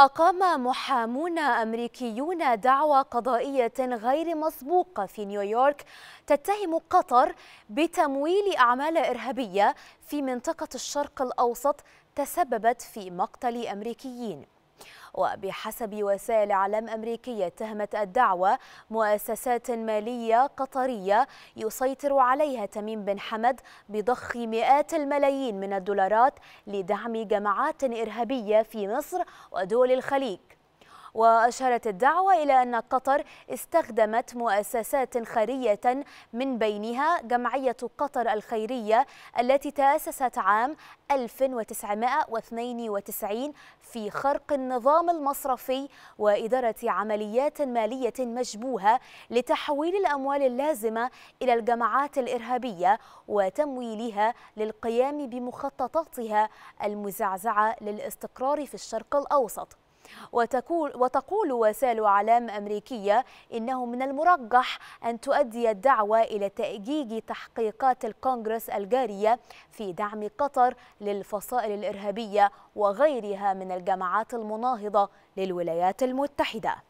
أقام محامون أمريكيون دعوى قضائية غير مسبوقة في نيويورك تتهم قطر بتمويل أعمال إرهابية في منطقة الشرق الأوسط تسببت في مقتل أمريكيين وبحسب وسائل أعلام أمريكية اتهمت الدعوة مؤسسات مالية قطرية يسيطر عليها تميم بن حمد بضخ مئات الملايين من الدولارات لدعم جماعات إرهابية في مصر ودول الخليج وأشارت الدعوة إلى أن قطر استخدمت مؤسسات خيرية من بينها جمعية قطر الخيرية التي تأسست عام 1992 في خرق النظام المصرفي وإدارة عمليات مالية مشبوهة لتحويل الأموال اللازمة إلى الجماعات الإرهابية وتمويلها للقيام بمخططاتها المزعزعة للاستقرار في الشرق الأوسط وتقول, وتقول وسائل أعلام أمريكية إنه من المرجح أن تؤدي الدعوة إلى تأجيج تحقيقات الكونغرس الجارية في دعم قطر للفصائل الإرهابية وغيرها من الجماعات المناهضة للولايات المتحدة